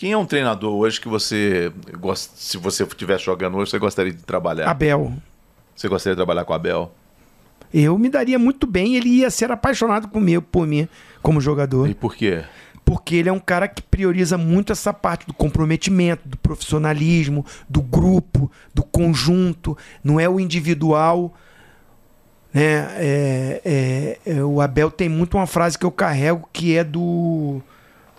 Quem é um treinador hoje que você gosta, se você estiver jogando hoje, você gostaria de trabalhar? Abel. Você gostaria de trabalhar com Abel? Eu me daria muito bem, ele ia ser apaixonado comigo, por mim como jogador. E por quê? Porque ele é um cara que prioriza muito essa parte do comprometimento, do profissionalismo, do grupo, do conjunto, não é o individual. Né? É, é, é, o Abel tem muito uma frase que eu carrego que é do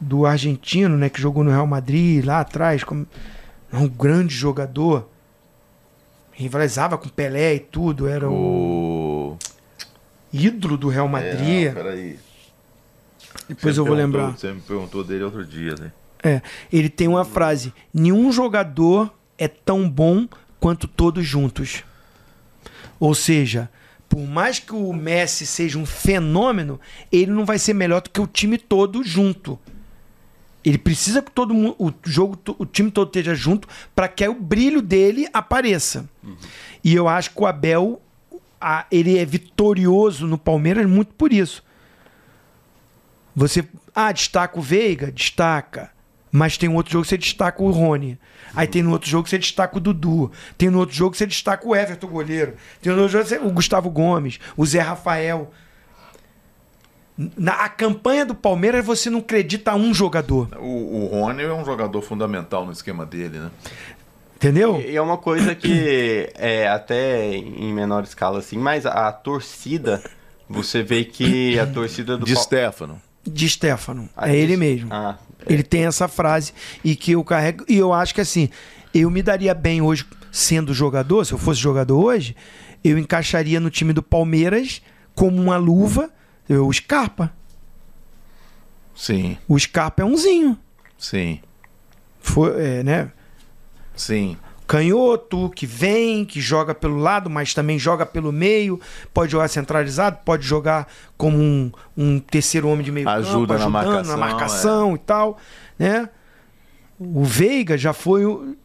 do argentino, né, que jogou no Real Madrid lá atrás, como um grande jogador. Rivalizava com Pelé e tudo, era o, o... ídolo do Real Madrid. É, peraí. Depois você eu vou lembrar. Você me perguntou dele outro dia, né? É, ele tem uma hum. frase: nenhum jogador é tão bom quanto todos juntos. Ou seja, por mais que o Messi seja um fenômeno, ele não vai ser melhor do que o time todo junto. Ele precisa que todo mundo, o jogo, o time todo esteja junto para que o brilho dele apareça. Uhum. E eu acho que o Abel, a, ele é vitorioso no Palmeiras muito por isso. Você, ah, destaca o Veiga, destaca. Mas tem um outro jogo que você destaca o Rony. Aí tem no outro jogo que você destaca o Dudu. Tem no outro jogo que você destaca o Everton, goleiro. Tem no outro jogo você, o Gustavo Gomes, o Zé Rafael. Na a campanha do Palmeiras você não acredita um jogador. O, o Rony é um jogador fundamental no esquema dele, né? Entendeu? E é uma coisa que, é, até em menor escala, assim, mas a torcida, você vê que a torcida do. De Pal... Stefano. De Stefano. Ah, é de... ele mesmo. Ah, é. Ele tem essa frase e que eu carrego. E eu acho que assim, eu me daria bem hoje, sendo jogador, se eu fosse jogador hoje, eu encaixaria no time do Palmeiras como uma luva o Scarpa. Sim. O Scarpa é umzinho. Sim. Foi, é, né? Sim. Canhoto, que vem, que joga pelo lado, mas também joga pelo meio, pode jogar centralizado, pode jogar como um, um terceiro homem de meio Ajuda campo, na marcação, na marcação é. e tal, né? O Veiga já foi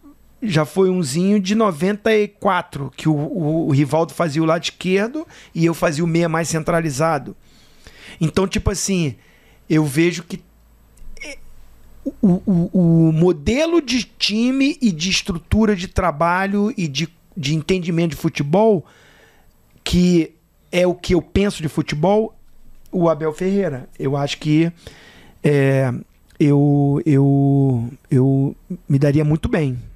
já foi umzinho de 94, que o, o, o Rivaldo fazia o lado esquerdo e eu fazia o meia mais centralizado. Então, tipo assim, eu vejo que é, o, o, o modelo de time e de estrutura de trabalho e de, de entendimento de futebol, que é o que eu penso de futebol, o Abel Ferreira. Eu acho que é, eu, eu, eu me daria muito bem